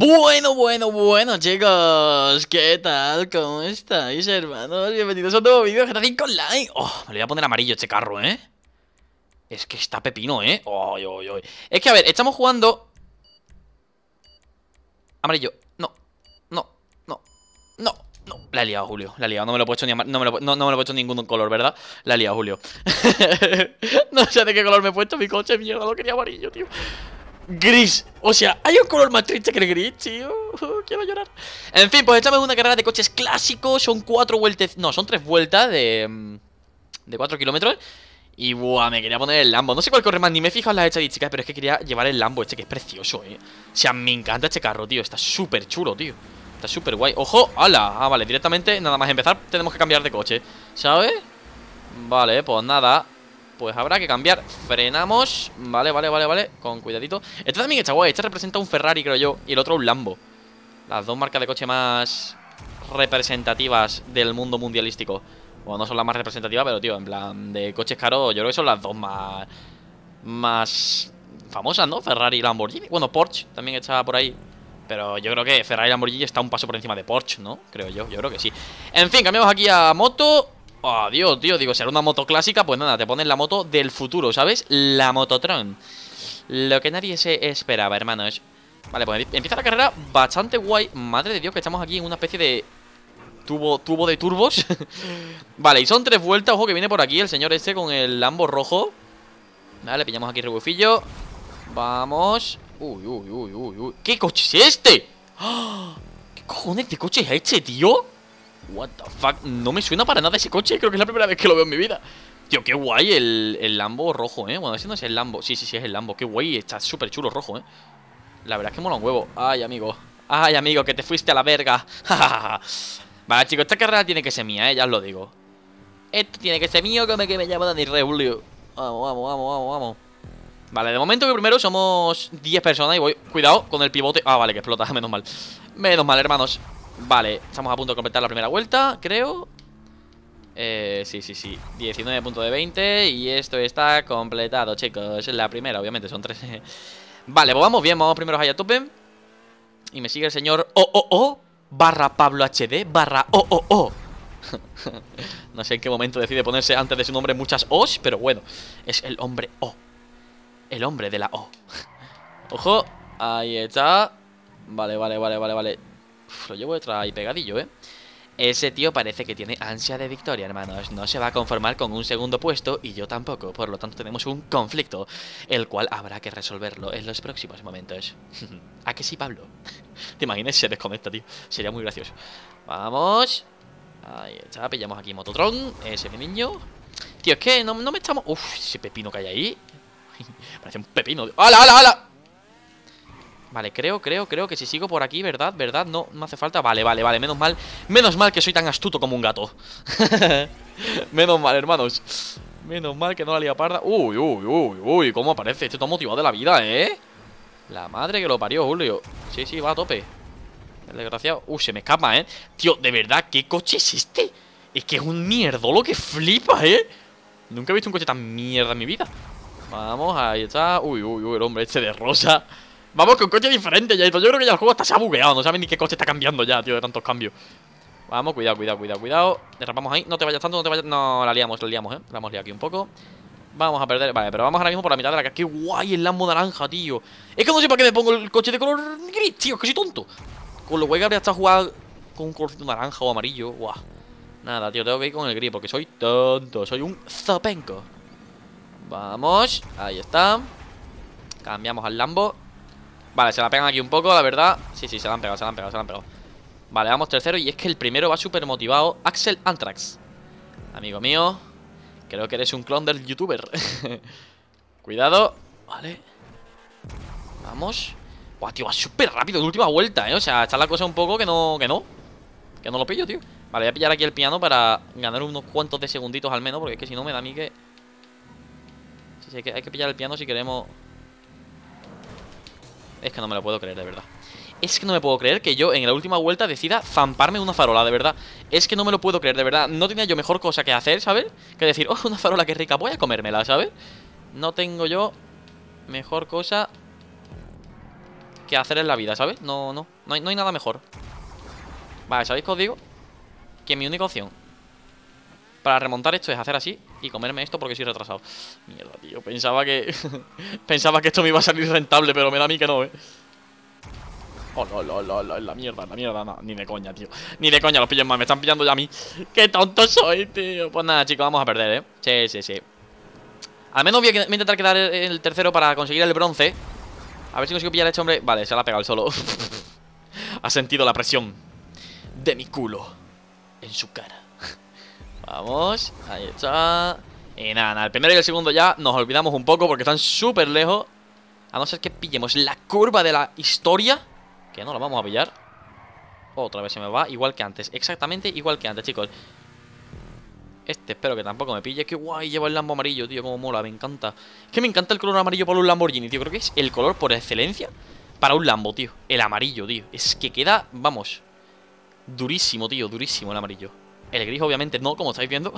Bueno, bueno, bueno, chicos. ¿Qué tal? ¿Cómo estáis, hermanos? Bienvenidos a un nuevo vídeo de GTA 5 Online. Oh, me lo voy a poner amarillo este carro, ¿eh? Es que está pepino, ¿eh? Oy, oy, oy. Es que, a ver, estamos jugando... Amarillo. No, no, no, no, no. La he liado, Julio. La he liado. No me lo he puesto ni no me lo he puesto ningún color, ¿verdad? La he liado, Julio. no sé de qué color me he puesto mi coche. Mierda, lo quería amarillo, tío gris. O sea, hay un color más triste que el gris, tío. Uh, uh, quiero llorar. En fin, pues echamos una carrera de coches clásicos. Son cuatro vueltas. No, son tres vueltas de. Mm, de cuatro kilómetros. Y buah, me quería poner el Lambo. No sé cuál corre más, ni me he fijado en las chicas pero es que quería llevar el Lambo este, que es precioso, eh. O sea, me encanta este carro, tío. Está súper chulo, tío. Está súper guay. ¡Ojo! ¡Hala! Ah, vale, directamente, nada más empezar, tenemos que cambiar de coche. ¿Sabes? Vale, pues nada pues habrá que cambiar Frenamos, vale, vale, vale, vale Con cuidadito Este también está guay, este representa un Ferrari, creo yo Y el otro un Lambo Las dos marcas de coche más representativas del mundo mundialístico Bueno, no son las más representativas, pero tío, en plan De coches caros, yo creo que son las dos más Más famosas, ¿no? Ferrari y Lamborghini Bueno, Porsche también está por ahí pero yo creo que Ferrari y Lamborghini está un paso por encima de Porsche, ¿no? Creo yo, yo creo que sí En fin, cambiamos aquí a moto Oh, Dios, tío, digo, será una moto clásica Pues nada, te ponen la moto del futuro, ¿sabes? La Mototron Lo que nadie se esperaba, hermanos Vale, pues empieza la carrera bastante guay Madre de Dios, que estamos aquí en una especie de tubo, tubo de turbos Vale, y son tres vueltas Ojo que viene por aquí el señor este con el Lambo rojo Vale, pillamos aquí rebufillo Vamos Uy, uy, uy, uy, uy ¿Qué coche es este? ¿Qué cojones de coche es este, tío? What the fuck, no me suena para nada ese coche Creo que es la primera vez que lo veo en mi vida Tío, qué guay el, el Lambo rojo, eh Bueno, ese no es el Lambo, sí, sí, sí, es el Lambo Qué guay, está súper chulo rojo, eh La verdad es que mola un huevo, ay, amigo Ay, amigo, que te fuiste a la verga Vale, chicos, esta carrera tiene que ser mía, eh Ya os lo digo Esto tiene que ser mío, me que me llamo Dani Reulio Vamos, vamos, vamos, vamos, vamos Vale, de momento que primero somos 10 personas y voy... Cuidado con el pivote... Ah, vale, que explota, menos mal Menos mal, hermanos Vale, estamos a punto de completar la primera vuelta, creo eh, sí, sí, sí 19 de 20 y esto está completado, chicos Es la primera, obviamente, son tres Vale, pues vamos bien, vamos primero allá a tope Y me sigue el señor OOO Barra Pablo HD Barra OOO No sé en qué momento decide ponerse antes de su nombre muchas O's Pero bueno, es el hombre O El hombre de la O Ojo, ahí está Vale, vale, vale, vale, vale Uf, lo llevo detrás y pegadillo, ¿eh? Ese tío parece que tiene ansia de victoria, hermanos. No se va a conformar con un segundo puesto y yo tampoco. Por lo tanto, tenemos un conflicto, el cual habrá que resolverlo en los próximos momentos. ¿A qué sí, Pablo? ¿Te imaginas? Se desconecta, tío. Sería muy gracioso. Vamos. Ahí está, pillamos aquí Mototron. Ese mi niño. Tío, es que no, no me estamos... Uf, ese pepino que hay ahí. Parece un pepino. ¡Hala, hala, hala! Vale, creo, creo, creo que si sigo por aquí, ¿verdad? ¿Verdad? No, no hace falta Vale, vale, vale, menos mal Menos mal que soy tan astuto como un gato Menos mal, hermanos Menos mal que no la lía parda Uy, uy, uy, uy, cómo aparece Este está motivado de la vida, ¿eh? La madre que lo parió, Julio Sí, sí, va a tope El desgraciado Uy, se me escapa, ¿eh? Tío, de verdad, ¿qué coche es este? Es que es un mierdolo que flipa, ¿eh? Nunca he visto un coche tan mierda en mi vida Vamos, ahí está Uy, uy, uy, el hombre este de rosa Vamos con coche diferente ya, Yo creo que ya el juego está se No saben ni qué coche está cambiando ya, tío, de tantos cambios. Vamos, cuidado, cuidado, cuidado, cuidado. Derrapamos ahí. No te vayas tanto, no te vayas. No, la liamos, la liamos, eh. La hemos liado aquí un poco. Vamos a perder. Vale, pero vamos ahora mismo por la mitad de la casa ¡Qué guay el Lambo naranja, tío! Es que no sé para qué me pongo el coche de color gris, tío. Es que soy tonto. Con lo guay que habría estado jugando con un colorcito naranja o amarillo. ¡Guau! Nada, tío. Tengo que ir con el gris porque soy tonto. Soy un zopenco Vamos. Ahí está. Cambiamos al Lambo. Vale, se la pegan aquí un poco, la verdad Sí, sí, se la han pegado, se la han pegado, se la han pegado Vale, vamos tercero y es que el primero va súper motivado Axel Antrax Amigo mío Creo que eres un clon del youtuber Cuidado Vale Vamos Buah, tío, va súper rápido de última vuelta, ¿eh? O sea, está la cosa un poco que no... Que no Que no lo pillo, tío Vale, voy a pillar aquí el piano para ganar unos cuantos de segunditos al menos Porque es que si no me da a mí que... Sí, sí, que, hay que pillar el piano si queremos... Es que no me lo puedo creer, de verdad. Es que no me puedo creer que yo en la última vuelta decida zamparme una farola, de verdad. Es que no me lo puedo creer, de verdad. No tenía yo mejor cosa que hacer, ¿sabes? Que decir, oh, una farola que rica, voy a comérmela, ¿sabes? No tengo yo mejor cosa que hacer en la vida, ¿sabes? No, no, no hay, nada mejor. Vale, ¿sabéis qué os digo? Que mi única opción para remontar esto es hacer así y comerme esto porque soy retrasado. Mierda, tío. Pensaba que... pensaba que esto me iba a salir rentable, pero me da a mí que no, eh. Oh, no, no, no, la mierda, la mierda, no, ni de coña, tío. Ni de coña, los pillen más, me están pillando ya a mí. Qué tonto soy, tío. Pues nada, chicos, vamos a perder, eh. Sí, sí, sí. Al menos voy a, intentar quedar el tercero para conseguir el bronce. A ver si consigo pillar a este hombre. Vale, se la ha pegado el solo. ha sentido la presión de mi culo en su cara. Vamos, ahí está Y nada, nada, el primero y el segundo ya nos olvidamos un poco porque están súper lejos A no ser que pillemos la curva de la historia Que no la vamos a pillar Otra vez se me va, igual que antes Exactamente igual que antes, chicos este espero que tampoco me pille. que guay, lleva el Lambo amarillo, tío. Como mola, me encanta. Es que me encanta el color amarillo para un Lamborghini, tío. Creo que es el color por excelencia para un Lambo, tío. El amarillo, tío. Es que queda, vamos, durísimo, tío. Durísimo el amarillo. El gris obviamente no, como estáis viendo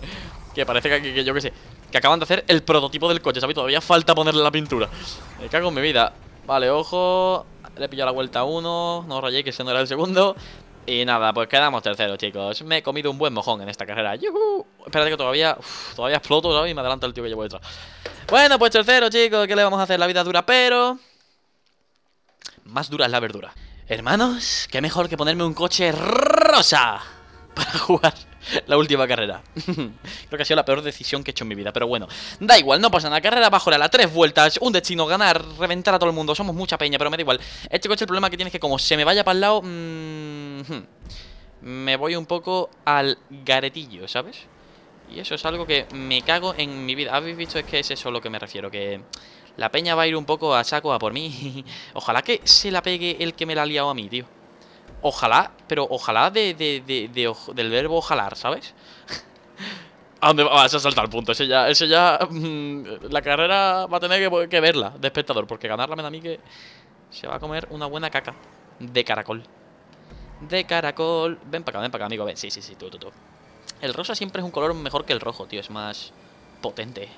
Que parece que, yo que sé Que acaban de hacer el prototipo del coche, ¿sabéis? Todavía falta ponerle la pintura Me cago en mi vida Vale, ojo Le he pillado la vuelta a uno No rayé que ese no era el segundo Y nada, pues quedamos terceros, chicos Me he comido un buen mojón en esta carrera ¡Yuhu! Espérate que todavía Todavía exploto, ¿sabes? Y me adelanta el tío que llevo detrás Bueno, pues tercero, chicos ¿Qué le vamos a hacer? La vida dura, pero... Más dura es la verdura Hermanos, qué mejor que ponerme un coche rosa para jugar la última carrera. Creo que ha sido la peor decisión que he hecho en mi vida, pero bueno. Da igual, no pasa nada. Carrera bajo la tres vueltas, un destino, ganar, reventar a todo el mundo. Somos mucha peña, pero me da igual. Este coche el problema que tiene es que como se me vaya para el lado... Mm, me voy un poco al garetillo, ¿sabes? Y eso es algo que me cago en mi vida. Habéis visto, es que es eso a lo que me refiero, que... La peña va a ir un poco a saco a por mí. Ojalá que se la pegue el que me la ha liado a mí, tío. Ojalá, pero ojalá de, de, de, de del verbo ojalar, ¿sabes? ¿A dónde va? a saltar salta el punto. Ese ya, ese ya mm, la carrera va a tener que, verla de espectador, porque ganarla me da a mí que se va a comer una buena caca de caracol. De caracol. Ven para acá, ven para acá, amigo. Ven, sí, sí, sí, tú, tú, tú. El rosa siempre es un color mejor que el rojo, tío. Es más potente.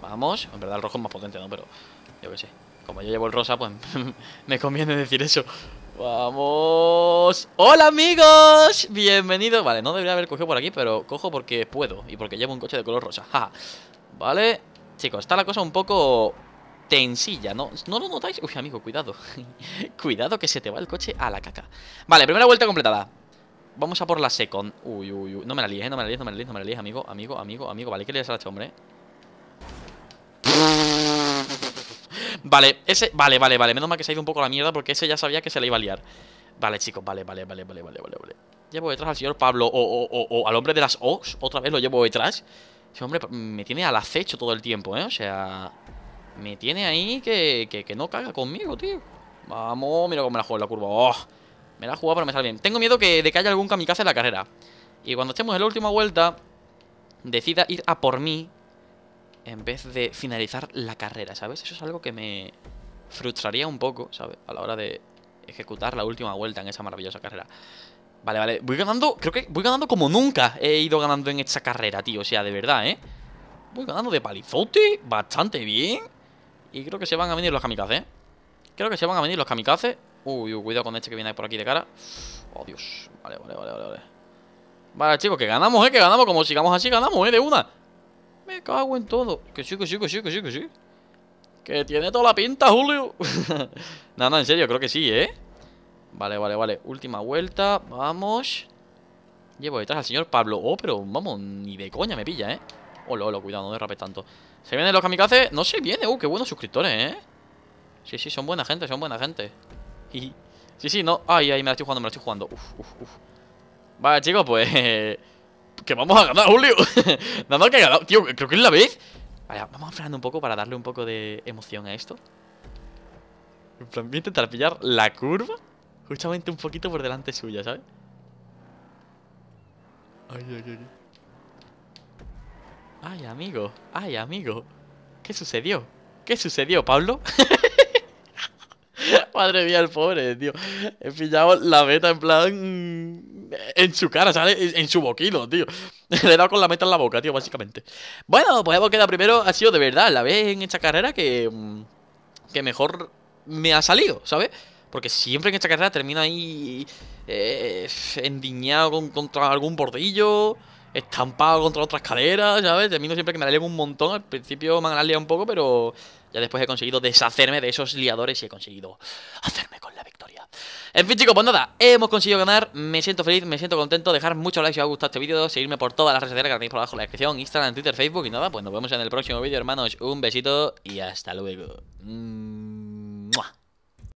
Vamos. En verdad, el rojo es más potente, ¿no? Pero yo qué sé. Como yo llevo el rosa, pues me conviene decir eso. Vamos. Hola amigos. Bienvenidos. Vale, no debería haber cogido por aquí, pero cojo porque puedo y porque llevo un coche de color rosa. ja vale. Chicos, está la cosa un poco tensilla, ¿no? ¿No lo notáis? Uy, amigo, cuidado. cuidado que se te va el coche a la caca. Vale, primera vuelta completada. Vamos a por la second. Uy, uy, uy. No me la líes, eh, no me la líes, no me la no me la amigo, amigo, amigo, amigo. Vale, ¿qué le das a este hombre, Vale, ese... Vale, vale, vale. Menos mal que se ha ido un poco la mierda porque ese ya sabía que se le iba a liar. Vale, chicos, vale, vale, vale, vale, vale, vale, Llevo detrás al señor Pablo o, al hombre de las O's. Otra vez lo llevo detrás. Ese hombre me tiene al acecho todo el tiempo, ¿eh? O sea... Me tiene ahí que, no caga conmigo, tío. Vamos, mira cómo me la juego en la curva. Oh, me la ha jugado, pero me sale bien. Tengo miedo que, de que haya algún kamikaze en la carrera. Y cuando estemos en la última vuelta, decida ir a por mí en vez de finalizar la carrera, ¿sabes? Eso es algo que me frustraría un poco, ¿sabes? A la hora de ejecutar la última vuelta en esa maravillosa carrera. Vale, vale, voy ganando, creo que voy ganando como nunca he ido ganando en esta carrera, tío, o sea, de verdad, ¿eh? Voy ganando de palizote, bastante bien. Y creo que se van a venir los kamikazes, ¿eh? Creo que se van a venir los kamikazes. Uy, cuidado con este que viene por aquí de cara. Oh, Dios. Vale, vale, vale, vale. Vale, chicos, que ganamos, ¿eh? Que ganamos. Como sigamos así, ganamos, ¿eh? De una. Me cago en todo. Que sí, que sí, que sí, que sí, que sí. Que tiene toda la pinta, Julio. no, no, en serio, creo que sí, ¿eh? Vale, vale, vale. Última vuelta. Vamos. Llevo detrás al señor Pablo. Oh, pero vamos, ni de coña me pilla, ¿eh? Olo, olo, cuidado, no derrapes tanto. ¿Se vienen los kamikazes? No se viene. Uh, qué buenos suscriptores, ¿eh? Sí, sí, son buena gente, son buena gente. sí, sí, no. Ay, ay, me la estoy jugando, me la estoy jugando. Uf, uf, uf. Vale, chicos, pues... que vamos a ganar, Julio. Nada más que ganado. Tío, creo que es la vez. Vale, vamos frenando un poco para darle un poco de emoción a esto. En plan, voy a intentar pillar la curva justamente un poquito por delante suya, ¿sabes? Ay, ay, ay. Ay, amigo. Ay, amigo. ¿Qué sucedió? ¿Qué sucedió, Pablo? Madre mía, el pobre, tío. He pillado la beta en plan en su cara, ¿sabes? en su boquino, tío. Le he con la meta en la boca, tío, básicamente. Bueno, pues hemos quedado primero. Ha sido de verdad la vez en esta carrera que, mm, que mejor me ha salido, ¿sabes? Porque siempre en esta carrera termino ahí eh, endiñado contra algún bordillo, estampado contra otras carreras, ¿sabes? Termino siempre que me la un montón. Al principio me han liado un poco, pero ya después he conseguido deshacerme de esos liadores y he conseguido hacerme en fin, chicos, pues nada, hemos conseguido ganar. Me siento feliz, me siento contento. Dejar muchos likes si os ha gustado este vídeo. Seguirme por todas las redes sociales que tenéis por abajo en la descripción: Instagram, Twitter, Facebook. Y nada, pues nos vemos en el próximo vídeo, hermanos. Un besito y hasta luego. Mm.